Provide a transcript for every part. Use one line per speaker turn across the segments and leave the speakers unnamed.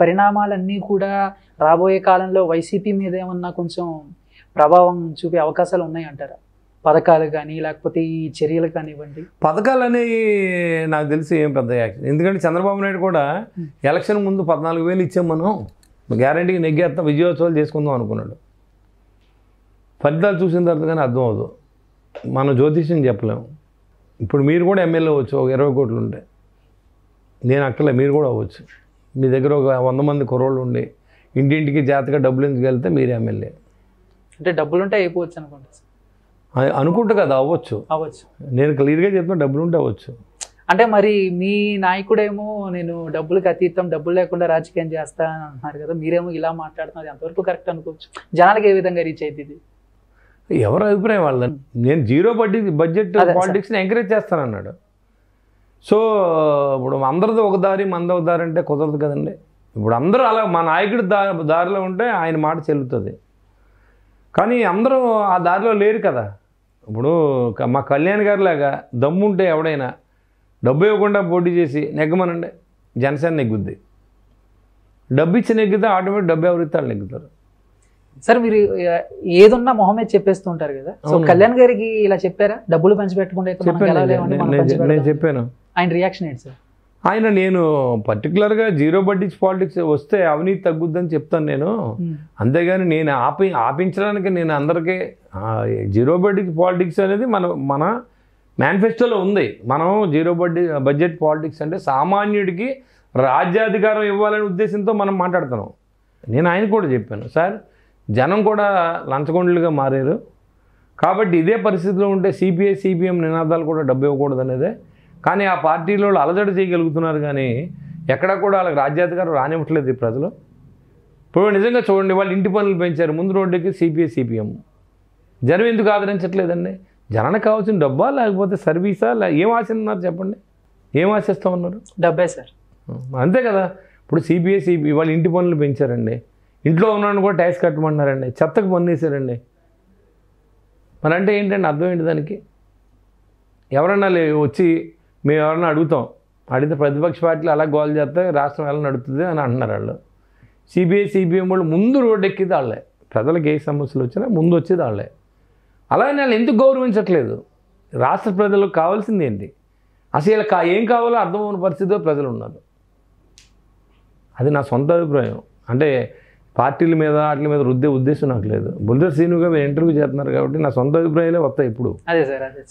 పరిణామాలన్నీ కూడా రాబోయే కాలంలో వైసీపీ మీద ఏమన్నా కొంచెం ప్రభావం చూపే అవకాశాలు ఉన్నాయంటారా పథకాలు కానీ లేకపోతే ఈ చర్యలు కానివ్వండి
పథకాలు అనేవి నాకు తెలిసి ఏం పెద్ద యాక్షన్ ఎందుకంటే చంద్రబాబు నాయుడు కూడా ఎలక్షన్ ముందు పద్నాలుగు వేలు ఇచ్చాం మనం గ్యారంటీకి నెగ్గేస్తాం విజయోత్సవాలు చేసుకుందాం అనుకున్నాడు ఫలితాలు చూసిన తర్వాత కానీ అర్థం అవదు మనం జ్యోతిష్యం చెప్పలేము ఇప్పుడు మీరు కూడా ఎమ్మెల్యే అవ్వచ్చు ఒక ఇరవై కోట్లు ఉంటే నేను అక్కలే మీరు కూడా అవ్వచ్చు మీ దగ్గర ఒక వంద మంది కుర్రోళ్ళు ఉండి ఇంటింటికి జాగ్రత్తగా డబ్బులు ఎందుకు వెళ్తే మీరు ఎమ్మెల్యే
అంటే డబ్బులు ఉంటే అయిపోవచ్చు అనుకుంటు
అనుకుంటా కదా అవ్వచ్చు అవ్వచ్చు నేను క్లియర్గా చెప్తున్నా డబ్బులు ఉంటే అవ్వచ్చు
అంటే మరి మీ నాయకుడేమో నేను డబ్బులకు అతీతం డబ్బులు లేకుండా రాజకీయం చేస్తా అని అంటున్నారు కదా మీరేమో ఇలా మాట్లాడుతున్నారు ఎంతవరకు కరెక్ట్ అనుకోవచ్చు జనాలకు ఏ విధంగా రీచ్ అవుతుంది
ఎవరు అభిప్రాయం వాళ్ళని నేను జీరో బడ్జెట్ బడ్జెట్ పాలిటిక్స్ని ఎంకరేజ్ చేస్తాను అన్నాడు సో ఇప్పుడు అందరిది ఒక దారి మంది ఒక దారి అంటే కుదరదు కదండి ఇప్పుడు అందరూ అలా మా నాయకుడి దారిలో ఉంటే ఆయన మాట చెల్లుతుంది కానీ అందరూ ఆ దారిలో లేరు కదా ఇప్పుడు మా కళ్యాణ్ లాగా దమ్ము ఉంటే ఎవడైనా డబ్బు ఇవ్వకుండా పోటీ చేసి నెగ్గమనండి జనసేన నెగ్గుద్ది డబ్బు ఇచ్చి నెగ్గితే ఆటోమేటిక్ డబ్బు ఎవరిస్తాడు నెగ్గుతారు
సార్ మీరు ఏదున్నా మొహమే చెప్పేస్తూ ఉంటారు కదా సో కళ్యాణ్ గారికి ఇలా చెప్పారా డబ్బులు పంచిపెట్టకుండా నేను చెప్పాను ఆయన రియాక్షన్ ఏంటి సార్
ఆయన నేను పర్టికులర్గా జీరో బడ్డీస్ పాలిటిక్స్ వస్తే అవినీతి తగ్గుద్దని చెప్తాను నేను hmm. అంతేగాని నేను ఆపి ఆపించడానికి నేను అందరికీ జీరో బడ్డీస్ పాలిటిక్స్ అనేది మన మన మేనిఫెస్టోలో ఉంది మనం జీరో బడ్డీ బడ్జెట్ పాలిటిక్స్ అంటే సామాన్యుడికి రాజ్యాధికారం ఇవ్వాలనే ఉద్దేశంతో మనం మాట్లాడుతున్నాం నేను ఆయన కూడా చెప్పాను సార్ జనం కూడా లంచగొండలుగా మారారు కాబట్టి ఇదే పరిస్థితిలో ఉంటే సిపిఐ సిపిఎం నినాదాలు కూడా డబ్బు ఇవ్వకూడదు అనేదే కానీ ఆ పార్టీలో అలజడి చేయగలుగుతున్నారు కానీ ఎక్కడ కూడా వాళ్ళకి రాజ్యాధికారం రానివ్వట్లేదు ఈ ప్రజలు ఇప్పుడు నిజంగా చూడండి వాళ్ళు ఇంటి పనులు పెంచారు ముందు రోడ్డుకి సిపిఐ సిపిఎం జనం ఎందుకు ఆదరించట్లేదండి జనానికి కావాల్సిన డబ్బా లేకపోతే సర్వీసా లే ఏం ఆశిస్తున్నారు చెప్పండి ఏం ఆశిస్తూ ఉన్నారు డబ్బే సార్ అంతే కదా ఇప్పుడు సిబిఐ సిబిఐ వాళ్ళు ఇంటి పనులు పెంచారండి ఇంట్లో ఉన్నాను కూడా ట్యాక్స్ కట్టమన్నారండి చెత్తకు పన్నేసారండి మరి అంటే ఏంటండి అర్థం ఏంటి దానికి ఎవరన్నా వచ్చి మేము ఎవరైనా అడుగుతాం అడిగితే ప్రతిపక్ష పార్టీలు అలా గోల్ చేస్తే రాష్ట్రం ఎలా నడుతుంది అని అంటున్నారు వాళ్ళు సిబిఐ సిబిఎం వాళ్ళు ముందు రోడ్డు ఎక్కితే వాళ్ళే ప్రజలకు ఏ సమస్యలు వచ్చినా ముందు వచ్చేది వాళ్ళే అలాగే వాళ్ళు ఎందుకు గౌరవించట్లేదు రాష్ట్ర ప్రజలకు కావాల్సింది ఏంటి అసలు కా ఏం కావాలో అర్థమవుని పరిస్థితిలో ప్రజలు ఉన్నారు అది నా సొంత అభిప్రాయం అంటే పార్టీల మీద వాటి మీద రుద్దే ఉద్దేశం నాకు లేదు బుల్దర్ సీనుగా మీరు ఇంటర్వ్యూ చేస్తున్నారు కాబట్టి నా సొంత అభిప్రాయాలే వస్తాయి ఇప్పుడు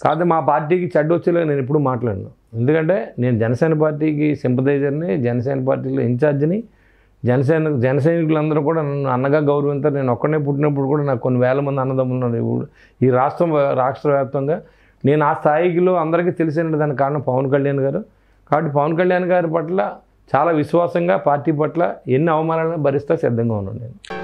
కాదు మా పార్టీకి చెడ్డ వచ్చేలా నేను ఎప్పుడు మాట్లాడను ఎందుకంటే నేను జనసేన పార్టీకి సింపథైజర్ని జనసేన పార్టీలో ఇన్ఛార్జ్ని జనసేన జనసైనికులందరూ కూడా నన్ను అన్నగా గౌరవించారు నేను ఒక్కనే పుట్టినప్పుడు కూడా నాకు కొన్ని వేల మంది అన్నదమ్ములు ఇప్పుడు ఈ రాష్ట్రం రాష్ట్ర వ్యాప్తంగా నేను ఆ స్థాయికిలో అందరికీ తెలిసిన దాని కారణం పవన్ కళ్యాణ్ గారు కాబట్టి పవన్ కళ్యాణ్ గారి పట్ల చాలా విశ్వాసంగా పార్టీ పట్ల ఎన్ని అవమానాలను భరిస్తా సిద్ధంగా ఉన్నాను నేను